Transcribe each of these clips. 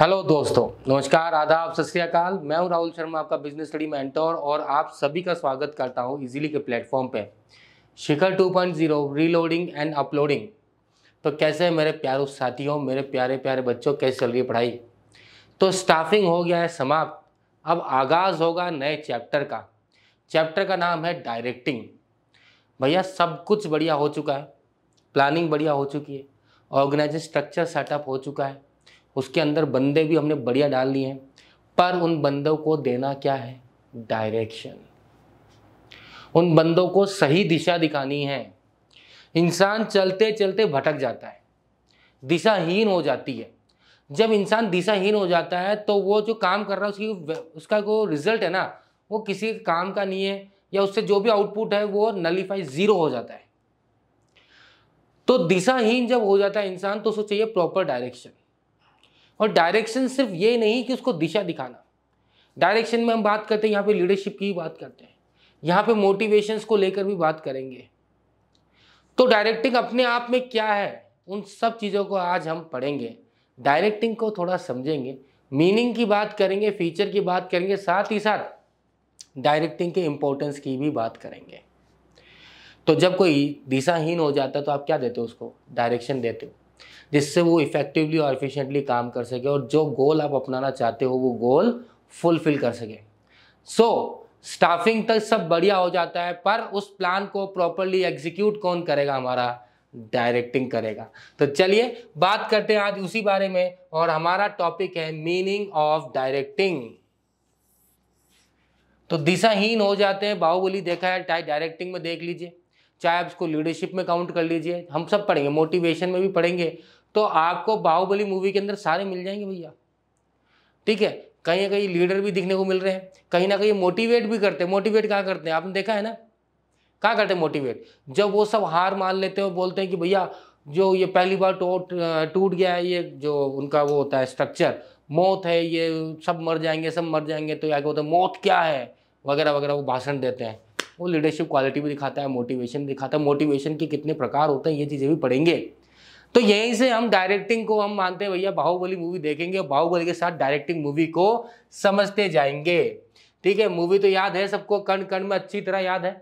Hello दोस्तों नमस्कार आदाब सत श्रीकाल मैं हूं राहुल शर्मा आपका बिजनेस स्टडी मेंटोर और आप सभी का स्वागत करता हूं इजीली के प्लेटफॉर्म पे शिखर 2.0 रीलोडिंग एंड अपलोडिंग तो कैसे मेरे प्यारे साथियों मेरे प्यारे प्यारे बच्चों कैसे चल रही है पढ़ाई तो स्टाफिंग हो गया है समाप्त अब आगाज़ होगा नए चैप्टर का चैप्टर का नाम है डायरेक्टिंग भैया सब कुछ बढ़िया हो चुका है प्लानिंग बढ़िया हो चुकी है ऑर्गेनाइजेशन स्ट्रक्चर सेटअप हो चुका है उसके अंदर बंदे भी हमने बढ़िया डाल लिए हैं पर उन बंदों को देना क्या है डायरेक्शन उन बंदों को सही दिशा दिखानी है इंसान चलते चलते भटक जाता है दिशाहीन हो जाती है जब इंसान दिशाहीन हो जाता है तो वो जो काम कर रहा है उसकी उसका जो रिजल्ट है ना वो किसी काम का नहीं है या उससे जो भी आउटपुट है वो नलीफाई ज़ीरो हो जाता है तो दिशाहीन जब हो जाता है इंसान तो उसको चाहिए प्रॉपर डायरेक्शन और डायरेक्शन सिर्फ ये नहीं कि उसको दिशा दिखाना डायरेक्शन में हम बात करते हैं यहाँ पे लीडरशिप की बात करते हैं यहाँ पे मोटिवेशंस को लेकर भी बात करेंगे तो डायरेक्टिंग अपने आप में क्या है उन सब चीज़ों को आज हम पढ़ेंगे डायरेक्टिंग को थोड़ा समझेंगे मीनिंग की बात करेंगे फीचर की बात करेंगे साथ ही साथ डायरेक्टिंग के इम्पोर्टेंस की भी बात करेंगे तो जब कोई दिशाहीन हो जाता है तो आप क्या देते हो उसको डायरेक्शन देते हो जिससे वो इफेक्टिवली और इफिशेंटली काम कर सके और जो गोल आप अपनाना चाहते हो वो गोल फुलफिल कर सके सो so, स्टाफिंग तक सब बढ़िया हो जाता है पर उस प्लान को प्रॉपरली एग्जीक्यूट कौन करेगा हमारा डायरेक्टिंग करेगा तो चलिए बात करते हैं आज उसी बारे में और हमारा टॉपिक है मीनिंग ऑफ डायरेक्टिंग तो दिशाहीन हो जाते हैं बाहुबली देखा है डायरेक्टिंग में देख लीजिए चाहे आप इसको लीडरशिप में काउंट कर लीजिए हम सब पढ़ेंगे मोटिवेशन में भी पढ़ेंगे तो आपको बाहुबली मूवी के अंदर सारे मिल जाएंगे भैया ठीक है कहीं ना कहीं लीडर भी दिखने को मिल रहे हैं कहीं ना कहीं मोटिवेट भी करते हैं मोटिवेट कहाँ करते हैं आपने देखा है ना कहाँ करते हैं मोटिवेट जब वो सब हार मान लेते हैं बोलते हैं कि भैया जो ये पहली बार टूट टूट गया है ये जो उनका वो होता है स्ट्रक्चर मौत है ये सब मर जाएंगे सब मर जाएंगे तो आगे होता है मौत क्या है वगैरह वगैरह वो भाषण देते हैं वो लीडरशिप क्वालिटी भी दिखाता है मोटिवेशन दिखाता है मोटिवेशन के कितने प्रकार होते हैं ये चीज़ें भी पढ़ेंगे तो यहीं से हम डायरेक्टिंग को हम मानते हैं भैया बाहुबली मूवी देखेंगे और बाहुबली के साथ डायरेक्टिंग मूवी को समझते जाएंगे ठीक है मूवी तो याद है सबको कण कण में अच्छी तरह याद है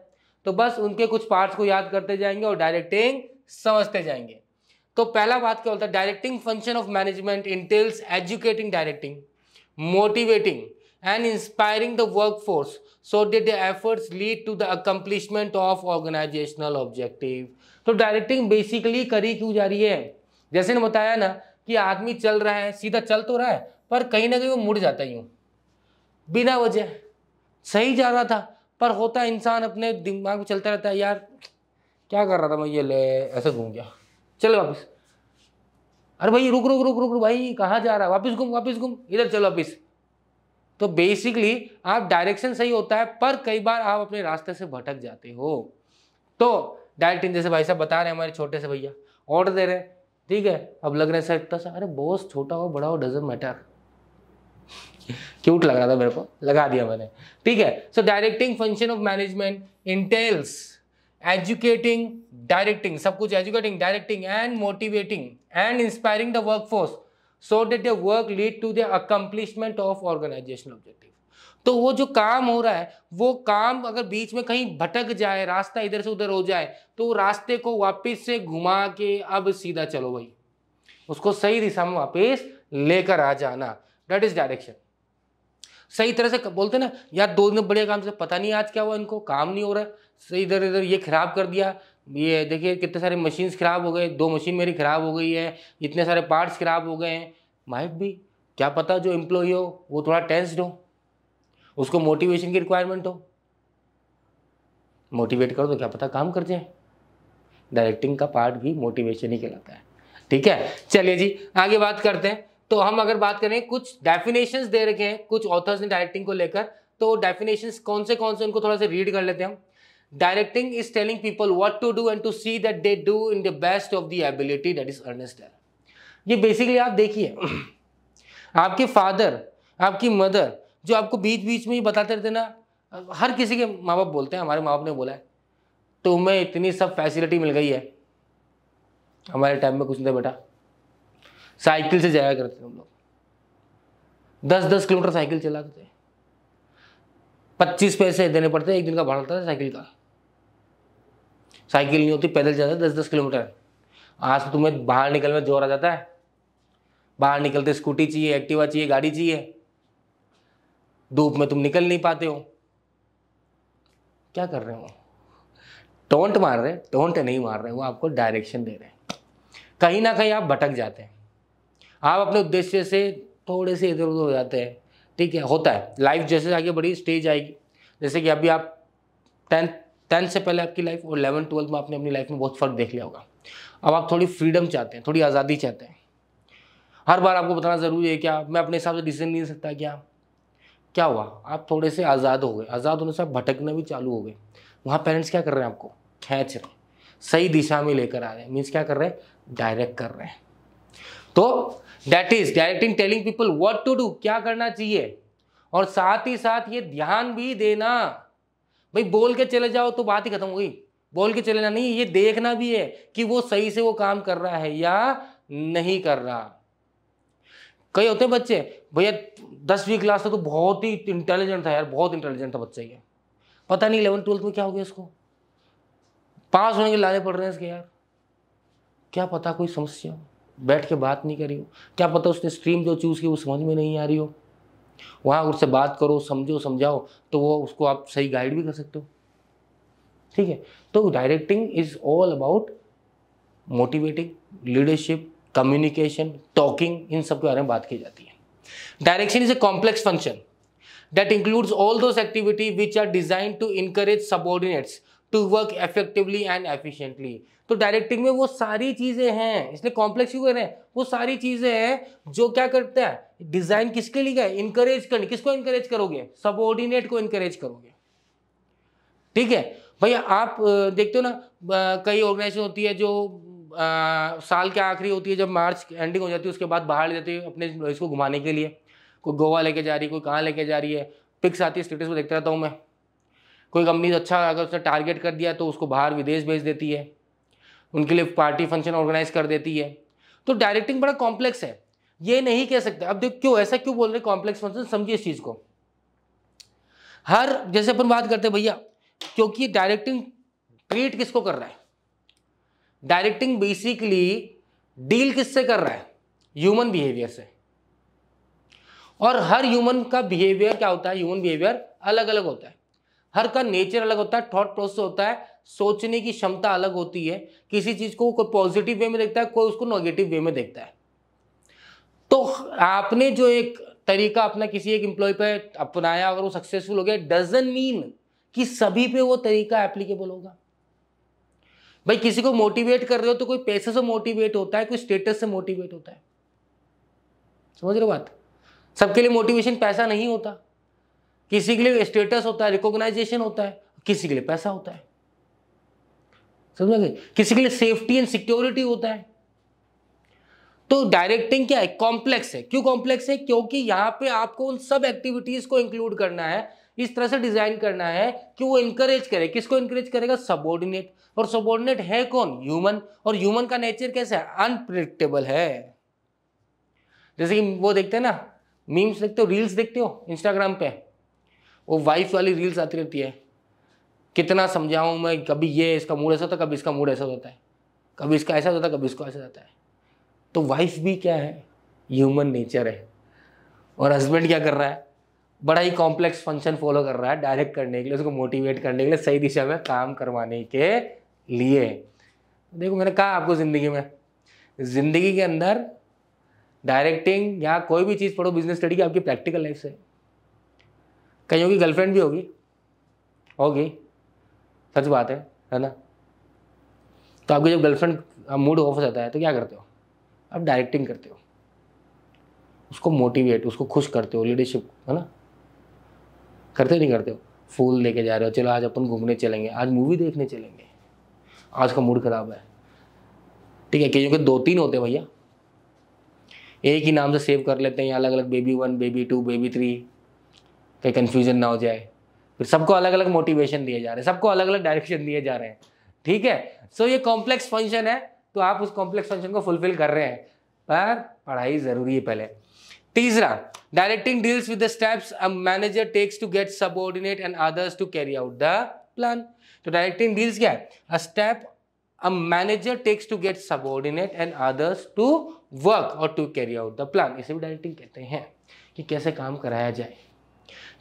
तो बस उनके कुछ पार्ट्स को याद करते जाएंगे और डायरेक्टिंग समझते जाएंगे तो पहला बात क्या होता है directing function of management entails educating directing motivating and inspiring the work force so did the efforts lead to the accomplishment of organizational objective तो डायरेक्टिंग बेसिकली करी क्यों जा रही है जैसे ने बताया ना कि आदमी चल रहा है सीधा चल तो रहा है पर कहीं ना कहीं वो मुड़ जाता यूँ बिना वजह सही जा रहा था पर होता इंसान अपने दिमाग में चलता रहता है यार क्या कर रहा था मैं ये ले ऐसे घूम गया चलो वापस अरे भाई रुक रुक रुक रुक भाई कहाँ जा रहा है वापस घूम वापस घूम इधर चलो वापस तो बेसिकली आप डायरेक्शन सही होता है पर कई बार आप अपने रास्ते से भटक जाते हो तो डायरेक्ट जैसे भाई साहब बता रहे हैं हमारे छोटे से भैया ऑर्डर दे रहे हैं ठीक है अब लग रहा है सर इतना सा अरे बॉस छोटा हो बड़ा हो डजेंट मैटर क्यूट लग रहा था मेरे को लगा दिया मैंने ठीक है so directing function of management entails educating directing सब कुछ educating directing and motivating and inspiring the workforce so that the work lead to the accomplishment of organization objective तो वो जो काम हो रहा है वो काम अगर बीच में कहीं भटक जाए रास्ता इधर से उधर हो जाए तो रास्ते को वापस से घुमा के अब सीधा चलो भाई उसको सही दिशा में वापस लेकर आ जाना डेट इज डायरेक्शन सही तरह से बोलते ना यार दो दिन बढ़िया काम से पता नहीं आज क्या हुआ इनको काम नहीं हो रहा है इधर इधर ये खराब कर दिया ये देखिए कितने सारे मशीन्स ख़राब हो गए दो मशीन मेरी ख़राब हो गई है इतने सारे पार्ट्स ख़राब हो गए हैं माइट भी क्या पता जो एम्प्लॉय हो वो थोड़ा टेंस्ड हो उसको मोटिवेशन की रिक्वायरमेंट हो मोटिवेट करो तो क्या पता काम कर जाए डायरेक्टिंग का पार्ट भी मोटिवेशन ही कहलाता है ठीक है चलिए जी आगे बात करते हैं तो हम अगर बात करें कुछ डेफिनेशंस दे रखे हैं कुछ ऑथर्स ने डायरेक्टिंग को लेकर तो डेफिनेशंस कौन से कौन से उनको थोड़ा सा रीड कर लेते हैं हम directing is telling people what to do and to see that they do in the best of the ability that is earnest there. ये बेसिकली आप देखिए आपके फादर आपकी मदर जो आपको बीच बीच में ही बताते रहते ना हर किसी के माँ बाप बोलते हैं हमारे माँ बाप ने बोला है तुम्हें तो इतनी सब फैसिलिटी मिल गई है हमारे टाइम में कुछ नहीं बेटा साइकिल से जाया करते हम लोग दस दस किलोमीटर साइकिल चला करते पच्चीस पैसे देने पड़ते हैं एक दिन का भाड़ा होता था साइकिल का साइकिल नहीं होती पैदल जाते दस दस किलोमीटर आज तो तुम्हें बाहर निकल में जोर आ जाता है बाहर निकलते स्कूटी चाहिए एक्टिवा चाहिए गाड़ी चाहिए धूप में तुम निकल नहीं पाते हो क्या कर रहे हो टोंट मार रहे टोंट नहीं मार रहे वो आपको डायरेक्शन दे रहे कहीं ना कहीं आप भटक जाते हैं आप अपने उद्देश्य से थोड़े से इधर उधर हो जाते हैं ठीक है होता है लाइफ जैसे आगे बढ़ी स्टेज आएगी जैसे कि अभी आप टेंथ टेंथ से पहले आपकी लाइफ और इलेवन ट्वेल्थ में आपने अपनी लाइफ में बहुत फ़र्क देख लिया होगा अब आप थोड़ी फ्रीडम चाहते हैं थोड़ी आज़ादी चाहते हैं हर बार आपको बताना ज़रूरी है क्या मैं अपने हिसाब से डिसीजन नहीं सकता क्या क्या हुआ आप थोड़े से आज़ाद हो गए आज़ाद होने से आप भटकना भी चालू हो गए वहाँ पेरेंट्स क्या कर रहे हैं आपको खींच रहे हैं सही दिशा में लेकर आ रहे हैं मीन्स क्या कर रहे हैं डायरेक्ट कर रहे हैं तो that is directing telling people what to do क्या करना चाहिए और साथ ही साथ ये ध्यान भी देना भाई बोल के चले जाओ तो बात ही खत्म हो गई बोल के चले जाना नहीं ये देखना भी है कि वो सही से वो काम कर रहा है या नहीं कर रहा कई होते हैं बच्चे भैया दसवीं क्लास था तो बहुत ही इंटेलिजेंट था यार बहुत इंटेलिजेंट था बच्चा ये पता नहीं इलेवन ट्वेल्थ में क्या हो गया इसको पास होने के लाने पड़ रहे हैं इसके यार क्या पता कोई समस्या बैठ के बात नहीं करी हो क्या पता उसने स्ट्रीम जो चूज़ की वो समझ में नहीं आ रही हो वहाँ उससे बात करो समझो समझाओ तो वो उसको आप सही गाइड भी कर सकते हो ठीक है तो directing is all about motivating leadership communication talking इन सब के बारे में बात की जाती है direction is a complex function that includes all those activity which are design to encourage subordinates to work effectively and efficiently तो डायरेक्टिंग में वो सारी चीज़ें हैं इसलिए कॉम्प्लेक्स क्यों करें वो सारी चीज़ें हैं जो क्या करते हैं डिज़ाइन किसके लिए है इंकरेज करने किसको इंकरेज करोगे सबऑर्डिनेट को इंकरेज करोगे ठीक है भैया आप देखते हो ना कई ऑर्गेनाइजेशन होती है जो आ, साल के आखिरी होती है जब मार्च एंडिंग हो जाती है उसके बाद बाहर ले जाती है अपने इसको घुमाने के लिए कोई गोवा लेके जा रही है कोई कहाँ लेके जा रही है पिक्स आती है स्टेटस में देखता रहता हूँ मैं कोई कंपनी तो अच्छा अगर उसने टारगेट कर दिया तो उसको बाहर विदेश भेज देती है उनके लिए पार्टी फंक्शन ऑर्गेनाइज कर देती है तो डायरेक्टिंग बड़ा कॉम्प्लेक्स है ये नहीं कह सकते अब देख क्यों ऐसा क्यों बोल रहे कॉम्प्लेक्स फंक्शन समझिए इस चीज़ को हर जैसे अपन बात करते भैया क्योंकि डायरेक्टिंग ट्रीट किसको कर रहा है डायरेक्टिंग बेसिकली डील किससे कर रहा है ह्यूमन बिहेवियर से और हर ह्यूमन का बिहेवियर क्या होता है ह्यूमन बिहेवियर अलग अलग होता है हर का नेचर अलग होता है थॉट प्रोसेस होता है सोचने की क्षमता अलग होती है किसी चीज़ को कोई पॉजिटिव वे में देखता है कोई उसको नेगेटिव वे में देखता है तो आपने जो एक तरीका अपना किसी एक एम्प्लॉय पर अपनाया अगर वो सक्सेसफुल हो गया डजन मीन कि सभी पे वो तरीका एप्लीकेबल होगा भाई किसी को मोटिवेट कर रहे हो तो कोई पैसे से मोटिवेट होता है कोई स्टेटस से मोटिवेट होता है समझ रहे हो बात सबके लिए मोटिवेशन पैसा नहीं होता किसी के लिए स्टेटस होता है रिकॉग्नाइजेशन होता है किसी के लिए पैसा होता है समझा गए किसी के लिए सेफ्टी एंड सिक्योरिटी होता है तो डायरेक्टिंग क्या है कॉम्प्लेक्स है क्यों कॉम्प्लेक्स है क्योंकि यहाँ पे आपको उन सब एक्टिविटीज को इंक्लूड करना है इस तरह से डिजाइन करना है कि वो इंकरेज करे किसको इंकरेज करेगा सबॉर्डिनेट और सबॉर्डिनेट है कौन ह्यूमन और ह्यूमन का नेचर कैसा है अनप्रिडिक्टेबल है जैसे कि वो देखते हैं ना मीम्स देखते हो रील्स देखते हो इंस्टाग्राम पे वो वाइफ वाली रील्स आती रहती है कितना समझाऊँ मैं कभी ये इसका मूड ऐसा होता है कभी इसका मूड ऐसा होता है कभी इसका ऐसा होता है कभी इसको ऐसा जाता है तो वाइफ भी क्या है ह्यूमन नेचर है और हस्बैंड क्या कर रहा है बड़ा ही कॉम्प्लेक्स फंक्शन फॉलो कर रहा है डायरेक्ट करने के लिए उसको मोटिवेट करने के लिए सही दिशा में काम करवाने के लिए देखो मैंने कहा आपको ज़िंदगी में ज़िंदगी के अंदर डायरेक्टिंग या कोई भी चीज़ पढ़ो बिजनेस स्टडी की आपकी प्रैक्टिकल लाइफ से कहीं की गर्लफ्रेंड भी होगी होगी सच बात है है ना तो आपकी जब गर्लफ्रेंड मूड ऑफ हो जाता है तो क्या करते हो आप डायरेक्टिंग करते हो उसको मोटिवेट उसको खुश करते हो लीडरशिप है ना करते नहीं करते हो फूल लेके जा रहे हो चलो आज अपन घूमने चलेंगे आज मूवी देखने चलेंगे आज का मूड खराब है ठीक है कईयों के दो तीन होते हैं भैया एक ही नाम से सेव कर लेते हैं अलग अलग baby one baby two baby three कहीं कन्फ्यूजन ना हो जाए फिर सबको अलग अलग मोटिवेशन दिए जा रहे हैं सबको अलग अलग डायरेक्शन दिए जा रहे हैं ठीक है सो so, ये कॉम्प्लेक्स फंक्शन है तो आप उस कॉम्प्लेक्स फंक्शन को फुलफिल कर रहे हैं पर पढ़ाई ज़रूरी है पहले तीसरा directing deals with the steps a manager takes to get subordinate and others to carry out the plan तो डायरेक्टिंग डील्स क्या है a step a manager takes to get subordinate and others to work और to carry out the plan इसे भी directing कहते हैं कि कैसे काम कराया जाए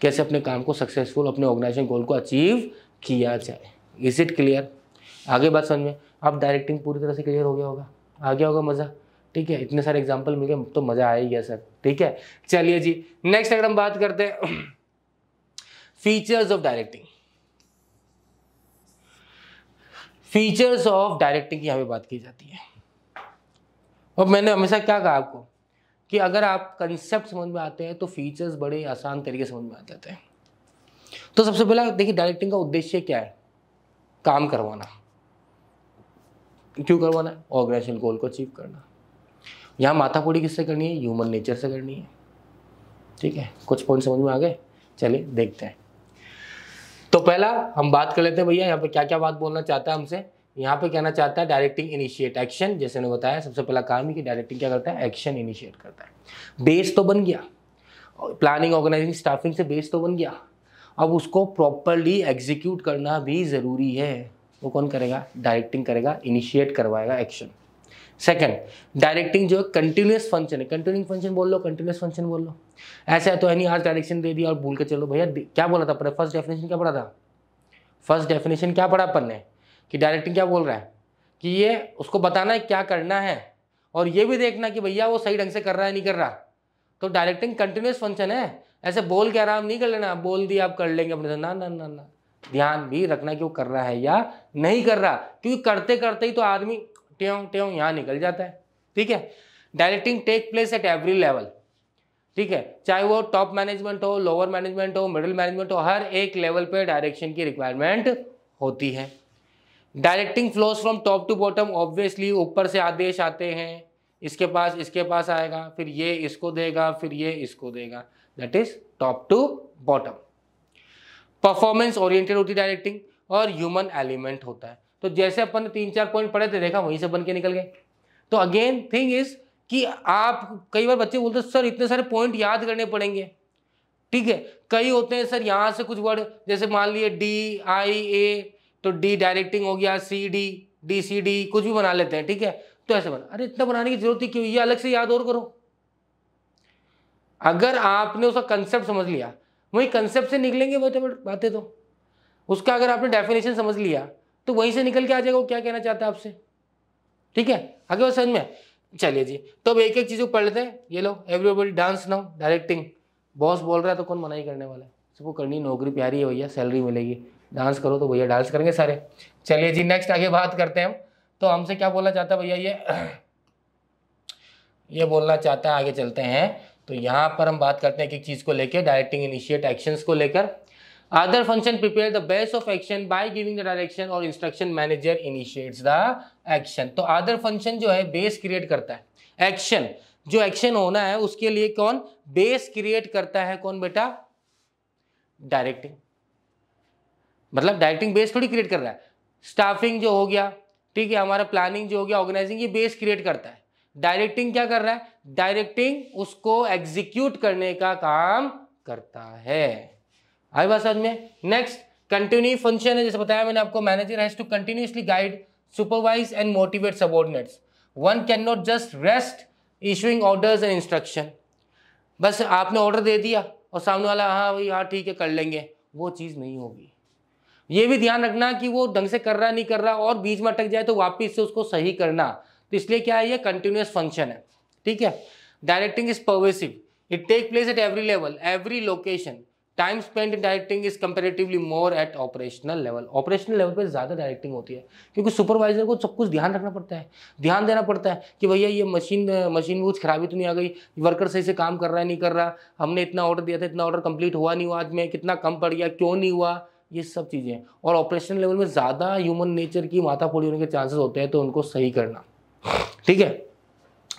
कैसे अपने काम को सक्सेसफुल अपने ऑर्गेनाइजेशन गोल को अचीव किया जाए इज इट क्लियर आगे बात समझ में अब डायरेक्टिंग पूरी तरह से क्लियर हो गया होगा आ गया होगा मज़ा ठीक है इतने सारे एग्जाम्पल मिल गए तो मज़ा आ ही गया सर ठीक है चलिए जी नेक्स्ट अगर हम बात करते हैं features of directing features of directing की यहाँ पे बात की जाती है और मैंने हमेशा क्या कहा आपको कि अगर आप कंसेप्ट समझ में आते हैं तो फीचर्स बड़े आसान तरीके समझ में आ जाते हैं तो सबसे पहला देखिए डायरेक्टिंग का उद्देश्य क्या है काम करवाना क्यों करवाना है ऑर्गेनाइजेशन गोल को अचीव करना यहाँ माथापोड़ी किससे करनी है ह्यूमन नेचर से करनी है ठीक है कुछ पॉइंट समझ में आ गए चलिए देखते हैं तो पहला हम बात कर लेते हैं भैया यहाँ पे क्या क्या बात बोलना चाहता है हमसे यहाँ पे कहना चाहता है डायरेक्टिंग इनिशिएट एक्शन जैसे ने बताया सबसे पहला काम ही कि डायरेक्टिंग क्या करता है एक्शन इनिशिएट करता है बेस तो बन गया प्लानिंग ऑर्गेनाइजिंग स्टाफिंग से बेस तो बन गया अब उसको प्रॉपरली एग्जीक्यूट करना भी ज़रूरी है वो कौन करेगा डायरेक्टिंग करेगा इनिशिएट करवाएगा एक्शन सेकंड डायरेक्टिंग जो है कंटिन्यूस फंक्शन है कंटिन्यूंग फंक्शन बोल लो कंटिन्यूस फंक्शन बोल लो ऐसा तो है नहीं आज डायरेक्शन दे दिया और भूल के चलो भैया क्या बोला था अपने फर्स्ट डेफिनेशन क्या पढ़ा था फर्स्ट डेफिनेशन क्या पढ़ा अपन ने कि डायरेक्टिंग क्या बोल रहा है कि ये उसको बताना है क्या करना है और ये भी देखना कि भैया वो सही ढंग से कर रहा है नहीं कर रहा तो डायरेक्टिंग कंटिन्यूस फंक्शन है ऐसे बोल के आराम नहीं कर लेना बोल दिया आप कर लेंगे अपने ना ना ना ना ध्यान भी रखना कि वो कर रहा है या नहीं कर रहा क्योंकि करते करते ही तो आदमी ट्यों ट्यों यहाँ निकल जाता है ठीक है directing take place at every level ठीक है चाहे वो टॉप मैनेजमेंट हो लोअर मैनेजमेंट हो मिडिल मैनेजमेंट हो हर एक लेवल पे डायरेक्शन की रिक्वायरमेंट होती है directing flows from top to bottom obviously ऊपर से आदेश आते हैं इसके पास इसके पास आएगा फिर ये इसको देगा फिर ये इसको देगा that is top to bottom performance oriented होती डायरेक्टिंग और ह्यूमन एलिमेंट होता है तो जैसे अपन ने तीन चार पॉइंट पढ़े थे देखा वहीं से बन के निकल गए तो अगेन थिंग इज कि आप कई बार बच्चे बोलते सर इतने सारे पॉइंट याद करने पड़ेंगे ठीक है कई होते हैं सर यहाँ से कुछ वर्ड जैसे मान लिए डी आई ए तो डी डायरेक्टिंग हो गया C D D C D कुछ भी बना लेते हैं ठीक है तो ऐसे बना अरे इतना बनाने की जरूरत ही क्यों ये अलग से याद और करो अगर आपने उसका कंसेप्ट समझ लिया वही कंसेप्ट से निकलेंगे तो बातें तो उसका अगर आपने डेफिनेशन समझ लिया तो वहीं से निकल के आ जाएगा वो क्या कहना चाहता है आपसे ठीक है आगे वो समझ में चलिए जी तो अब एक एक चीज़ को पढ़ लेते हैं ये लो everybody dance now directing boss बोल रहा है तो कौन मनाही करने वाला है सबको करनी नौकरी प्यारी है भैया सैलरी मिलेगी डांस करो तो भैया डांस करेंगे सारे चलिए जी नेक्स्ट आगे बात करते हैं हम तो हमसे क्या बोलना चाहता है भैया ये ये बोलना चाहता है आगे चलते हैं तो यहाँ पर हम बात करते हैं एक चीज़ को लेकर डायरेक्टिंग इनिशिएट एक्शंस को लेकर other function prepare the best of action by giving the direction और instruction manager initiates the action तो अदर फंक्शन जो है बेस क्रिएट करता है एक्शन जो एक्शन होना है उसके लिए कौन बेस क्रिएट करता है कौन बेटा डायरेक्टिंग मतलब डायरेक्टिंग बेस थोड़ी क्रिएट कर रहा है स्टाफिंग जो हो गया ठीक है हमारा प्लानिंग जो हो गया ऑर्गेनाइजिंग ये बेस क्रिएट करता है डायरेक्टिंग क्या कर रहा है डायरेक्टिंग उसको एग्जीक्यूट करने का काम करता है आई बात समझ में नेक्स्ट कंटिन्यू फंक्शन है जैसे बताया मैंने आपको manager has to continuously guide supervise and motivate subordinates one can not just rest issuing orders and instruction बस आपने ऑर्डर दे दिया और सामने वाला हाँ भाई हाँ ठीक है कर लेंगे वो चीज़ नहीं होगी ये भी ध्यान रखना कि वो ढंग से कर रहा नहीं कर रहा और बीच में अटक जाए तो वापिस से उसको सही करना तो इसलिए क्या है ये कंटिन्यूस फंक्शन है ठीक है directing is pervasive it take place at every level every location time spend in directing is comparatively more at operational level operational level पर ज़्यादा डायरेक्टिंग होती है क्योंकि सुपरवाइजर को सब कुछ ध्यान रखना पड़ता है ध्यान देना पड़ता है कि भैया ये मशीन मशीन में कुछ खराबी तो नहीं आ गई वर्कर सही से काम कर रहा है नहीं कर रहा हमने इतना ऑर्डर दिया था इतना ऑर्डर कंप्लीट हुआ नहीं हुआ आज में कितना कम पड़ गया क्यों नहीं हुआ ये सब चीज़ें और ऑपरेशन लेवल में ज़्यादा ह्यूमन नेचर की माथा फोड़ी होने के चांसेस होते हैं तो उनको सही करना ठीक है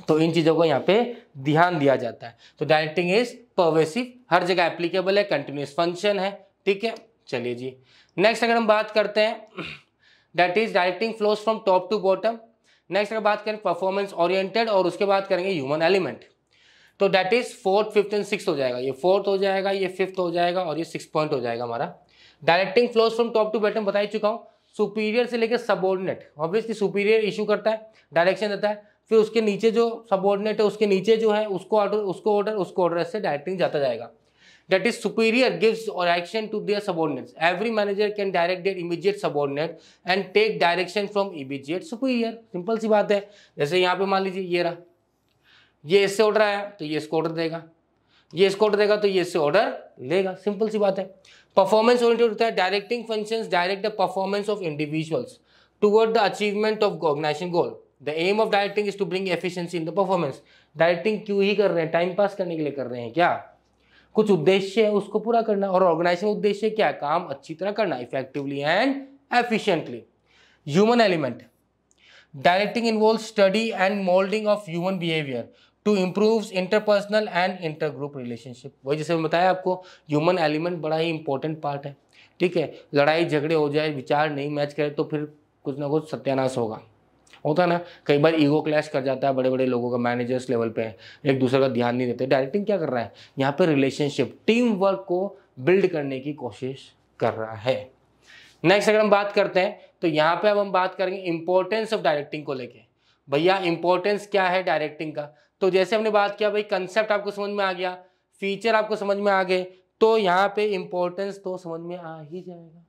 तो इन चीज़ों को यहाँ पे ध्यान दिया जाता है तो डायरेक्टिंग इज परवेसिव हर जगह एप्लीकेबल है कंटिन्यूस फंक्शन है ठीक है चलिए जी नेक्स्ट अगर हम बात करते हैं that is directing flows from top to bottom next अगर बात करें परफॉर्मेंस ओरिएंटेड और उसके बाद करेंगे ह्यूमन एलिमेंट तो that is fourth fifth and six हो जाएगा ये फोर्थ हो जाएगा ये फिफ्थ हो जाएगा और ये सिक्स पॉइंट हो जाएगा हमारा directing flows from top to bottom बताई चुका हूँ सुपीरियर से लेकर सबोर्डिनेट ऑब्वियसली सुपीरियर इशू करता है डायरेक्शन देता है फिर उसके नीचे जो सबोर्डिनेट है उसके नीचे जो है उसको ऑर्डर उसको ऑर्डर उसको ऑर्डर से डायरेक्टिंग जाता जाएगा दैट इज सुपीरियर गिव्स और action to their subordinates every manager can direct their immediate subordinate and take direction from immediate superior simple सी बात है जैसे यहाँ पे मान लीजिए ये रहा ये इससे ऑर्डर आया तो ये इसको ऑर्डर देगा ये इसको ऑर्डर देगा तो ये इससे ऑर्डर लेगा सिंपल सी बात है परफॉर्मेंस ओरिएंटेड होता है directing function direct the performance of individuals toward the achievement of organisation goal the aim of directing is to bring efficiency in the performance directing क्यों ही कर रहे हैं टाइम पास करने के लिए कर रहे हैं क्या कुछ उद्देश्य है उसको पूरा करना और ऑर्गेनाइजेशन उद्देश्य क्या काम अच्छी तरह करना effectively and efficiently human element directing involve study and moulding of human behaviour to improve interpersonal and inter group relationship वही जैसे बताया आपको ह्यूमन एलिमेंट बड़ा ही इंपॉर्टेंट पार्ट है ठीक है लड़ाई झगड़े हो जाए विचार नहीं मैच करे तो फिर कुछ ना कुछ सत्यानाश होगा होता है ना कई बार ईगो क्लैश कर जाता है बड़े बड़े लोगों का मैनेजर्स लेवल पे एक दूसरे का ध्यान नहीं देते डायरेक्टिंग क्या कर रहा है यहाँ पे रिलेशनशिप टीम वर्क को बिल्ड करने की कोशिश कर रहा है नेक्स्ट अगर हम बात करते हैं तो यहाँ पे अब हम बात करेंगे इंपॉर्टेंस ऑफ डायरेक्टिंग को लेके भैया इंपॉर्टेंस क्या है डायरेक्टिंग का तो जैसे हमने बात किया भाई कंसेप्ट आपको समझ में आ गया फीचर आपको समझ में आ गए तो यहाँ पे इम्पोर्टेंस तो समझ में आ ही जाएगा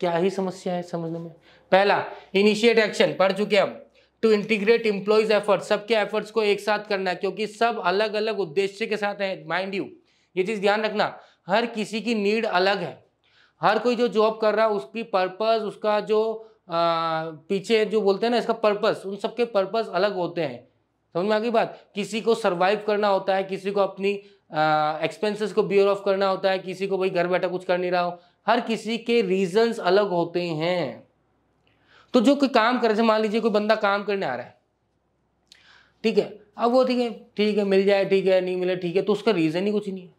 क्या ही समस्या है समझने में पहला इनिशिएट एक्शन पढ़ चुके हम टू इंटीग्रेट इंप्लॉयज एफर्ट सबके एफर्ट्स को एक साथ करना है क्योंकि सब अलग अलग उद्देश्य के साथ हैं माइंड यू ये चीज़ ध्यान रखना हर किसी की नीड अलग है हर कोई जो जॉब कर रहा है उसकी पर्पज उसका जो आ, पीछे जो बोलते हैं ना इसका पर्पज उन सबके पर्पज अलग होते हैं समझ में आ गई बात किसी को सर्वाइव करना होता है किसी को अपनी एक्सपेंसेस को बियर ऑफ करना होता है किसी को भाई घर बैठा कुछ कर नहीं रहा हो हर किसी के रीजंस अलग होते हैं तो जो कोई काम करे मान लीजिए कोई बंदा काम करने आ रहा है ठीक है अब वो ठीक है ठीक है मिल जाए ठीक है नहीं मिले ठीक है तो उसका रीज़न ही कुछ नहीं है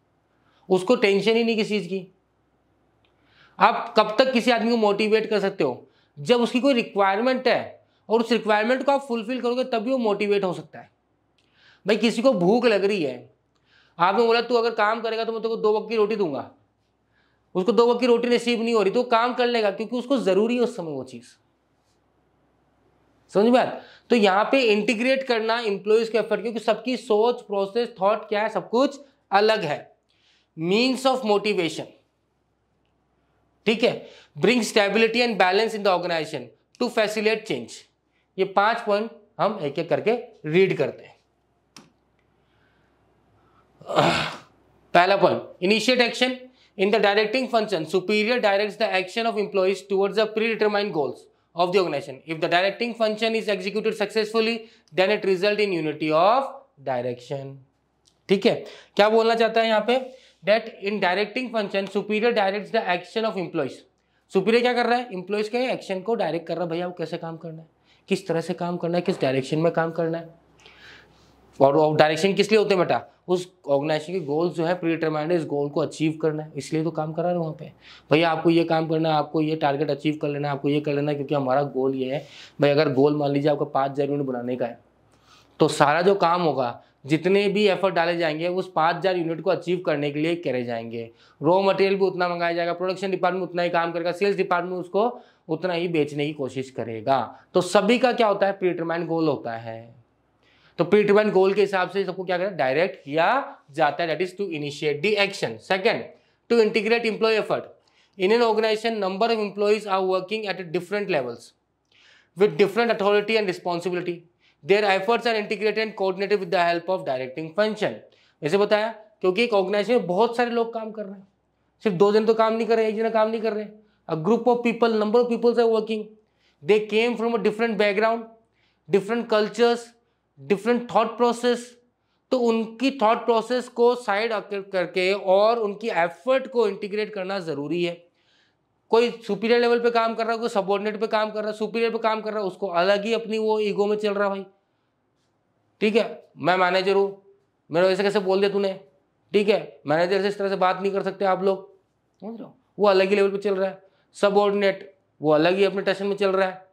उसको टेंशन ही नहीं किसी चीज़ की आप कब तक किसी आदमी को मोटिवेट कर सकते हो जब उसकी कोई रिक्वायरमेंट है और उस रिक्वायरमेंट को आप फुलफिल करोगे तभी वो मोटिवेट हो सकता है भाई किसी को भूख लग रही है आपने बोला तू अगर काम करेगा तो मैं तेको तो दो वक्त की रोटी दूंगा उसको दो वक्त की रोटी रिसीव नहीं हो रही तो काम कर लेगा क्योंकि उसको ज़रूरी है उस समय वो चीज़ समझ में तो यहाँ पे इंटीग्रेट करना इंप्लॉयज के एफर्ट क्योंकि सबकी सोच प्रोसेस थॉट क्या है सब कुछ अलग है मीन्स ऑफ मोटिवेशन ठीक है bring stability and balance in the organisation to facilitate change ये पांच पॉइंट हम एक एक करके रीड करते हैं पहला point initiate action in the directing function superior directs the action of employees towards the predetermined goals of the organisation if the directing function is executed successfully then it result in unity of direction ठीक है क्या बोलना चाहता है यहां पे that in directing function superior direct the action of employees superior क्या कर रहा है इंप्लॉइज के एक्शन को डायरेक्ट कर रहा है भैया वो कैसे काम करना है किस तरह से काम करना है किस डायरेक्शन में काम करना है और डायरेक्शन किस लिए होते हैं बेटा उस ऑर्गेनाइजेशन के गोल्स जो है प्री डिटरमाइंड इस गोल को अचीव करना है इसलिए तो काम करा रहे वहाँ पे भैया आपको ये काम करना है आपको ये टारगेट अचीव कर लेना है आपको ये कर लेना है क्योंकि हमारा गोल ये है भाई अगर गोल मान लीजिए आपका पाँच हज़ार यूनिट बनाने का है तो सारा जो काम होगा जितने भी एफर्ट डाले जाएंगे उस पाँच हज़ार यूनिट को अचीव करने के लिए करे जाएंगे रॉ मटेरियल भी उतना मंगाया जाएगा प्रोडक्शन डिपार्टमेंट उतना ही काम करेगा सेल्स डिपार्टमेंट उसको उतना ही बेचने की कोशिश करेगा तो सभी का क्या होता है प्रीटरमाइन गोल होता है तो प्रीटरमाइन गोल के हिसाब से सबको क्या करें डायरेक्ट किया जाता है that is to initiate the action second to integrate employee effort in an organisation number of employees are working at different levels with different authority and responsibility their efforts are integrated and coordinated with the help of directing function ऐसे बताया क्योंकि एक organisation में बहुत सारे लोग काम कर रहे हैं सिर्फ दो जन तो काम नहीं कर रहे एक जन तो काम नहीं कर रहे a group of people number of people are working they came from a different background different cultures different thought process तो उनकी थॉट प्रोसेस को साइड करके और उनकी एफर्ट को इंटीग्रेट करना ज़रूरी है कोई सुपीरियर लेवल पे काम कर रहा है कोई सबॉर्डिनेट पे काम कर रहा है सुपीरियर पे काम कर रहा है उसको अलग ही अपनी वो ईगो में चल रहा भाई ठीक है मैं मैनेजर हूँ मेरे वैसे कैसे बोल दिया तूने ठीक है मैनेजर से इस तरह से बात नहीं कर सकते आप लोग समझ रहे हो वो अलग ही लेवल पर चल रहा है सबऑर्डिनेट वो अलग ही अपने टेंशन में चल रहा है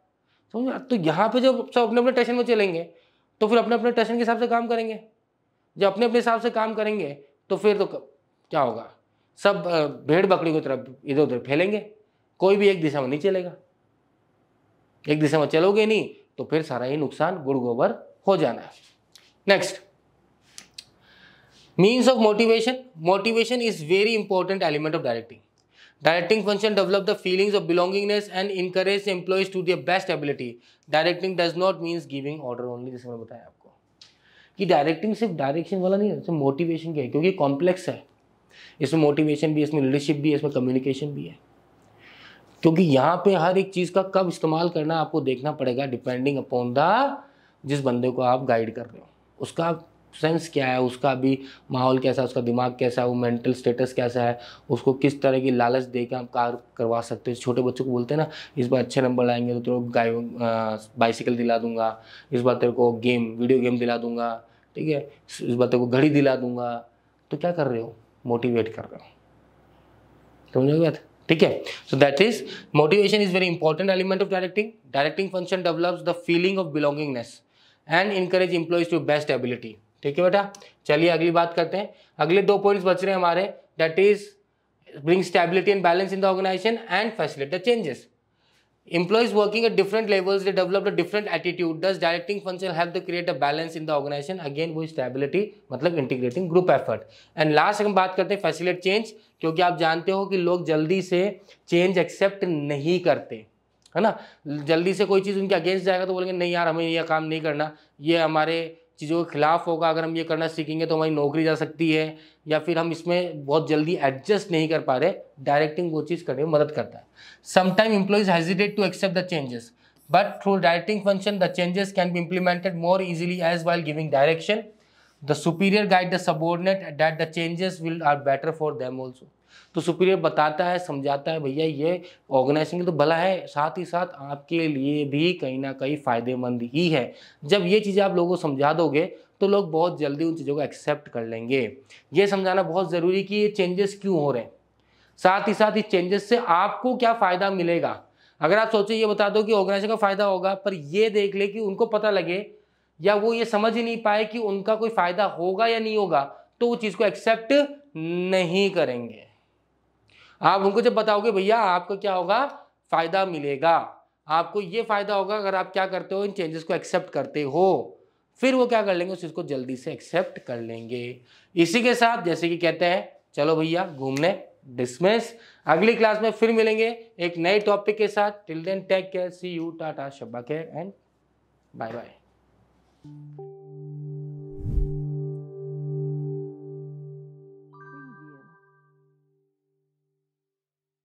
समझ तो यहाँ पे जब सब अपने अपने टेंशन में चलेंगे तो फिर अपने अपने टेंशन के हिसाब से काम करेंगे जब अपने अपने हिसाब से काम करेंगे तो फिर तो क्या होगा सब भेड़ बकरी की तरफ इधर उधर फैलेंगे कोई भी एक दिशा में नहीं चलेगा एक दिशा में चलोगे नहीं तो फिर सारा ही नुकसान गुड़ गोबर हो जाना है next means of motivation motivation is very important element of directing directing function develop the feelings of belongingness and encourage employees to their best ability directing does not means giving order only जिसमें बताया आपको कि directing सिर्फ direction वाला नहीं है सिर्फ motivation क्या है क्योंकि कॉम्प्लेक्स है इसमें मोटिवेशन भी इसमें लीडरशिप भी है इसमें कम्युनिकेशन भी है क्योंकि यहाँ पे हर एक चीज़ का कब इस्तेमाल करना आपको देखना पड़ेगा डिपेंडिंग अपॉन द जिस बंदे को आप गाइड कर रहे हो उसका सेंस क्या है उसका भी माहौल कैसा है उसका दिमाग कैसा है वो मेंटल स्टेटस कैसा है उसको किस तरह की लालच दे के आप कार करवा सकते हो छोटे बच्चों को बोलते हैं ना इस बार अच्छे नंबर लाएंगे तो तेरे को बाइसिकल दिला दूंगा इस बार तेरे को गेम वीडियो गेम दिला दूंगा ठीक है इस बार तेरे को घड़ी दिला दूंगा तो क्या कर रहे हो मोटिवेट कर रहे हो समझोगे बात ठीक है so that is motivation is very important element of directing directing function develops the feeling of belongingness and encourage employees to best ability ठीक है बेटा चलिए अगली बात करते हैं अगले दो पॉइंट्स बच रहे हैं हमारे that is bring stability and balance in the organisation and facilitate the changes employees working at different levels develop the different attitude does directing function have the create a balance in the organisation again वो stability मतलब integrating group effort and last हम बात करते हैं फैसिलिट change क्योंकि आप जानते हो कि लोग जल्दी से चेंज एक्सेप्ट नहीं करते है ना जल्दी से कोई चीज़ उनके अगेंस्ट जाएगा तो बोलेंगे नहीं यार हमें यह काम नहीं करना ये हमारे चीज़ों के खिलाफ होगा अगर हम ये करना सीखेंगे तो हमारी नौकरी जा सकती है या फिर हम इसमें बहुत जल्दी एडजस्ट नहीं कर पा रहे डायरेक्टिंग वो चीज़ करने में मदद करता है sometime employees hesitate to accept the changes but through directing function the changes can be implemented more easily as well giving direction the superior guide the subordinate that the changes will are better for them also तो superior बताता है समझाता है भैया ये organisation तो भला है साथ ही साथ आपके लिए भी कहीं ना कहीं फ़ायदेमंद ही है जब ये चीज़ें आप लोगों को समझा दोगे तो लोग बहुत जल्दी उन चीज़ों को एक्सेप्ट कर लेंगे ये समझाना बहुत ज़रूरी कि ये चेंजेस क्यों हो रहे हैं साथ ही साथ इस चेंजेस से आपको क्या फ़ायदा मिलेगा अगर आप सोचो ये बता दो कि ऑर्गेनाइजेशन का फ़ायदा होगा पर ये देख ले कि उनको पता लगे या वो ये समझ ही नहीं पाए कि उनका कोई फ़ायदा होगा या नहीं होगा तो वो चीज़ को एक्सेप्ट नहीं करेंगे आप उनको जब बताओगे भैया आपको क्या होगा फ़ायदा मिलेगा आपको ये फ़ायदा होगा अगर आप क्या करते हो इन चेंजेस को एक्सेप्ट करते हो फिर वो क्या कर लेंगे उस चीज़ को जल्दी से एक्सेप्ट कर लेंगे इसी के साथ जैसे कि कहते हैं चलो भैया घूमने डिसमिस अगली क्लास में फिर मिलेंगे एक नए टॉपिक के साथ till then take care see you टाटा शब्बा केयर एंड बाय बाय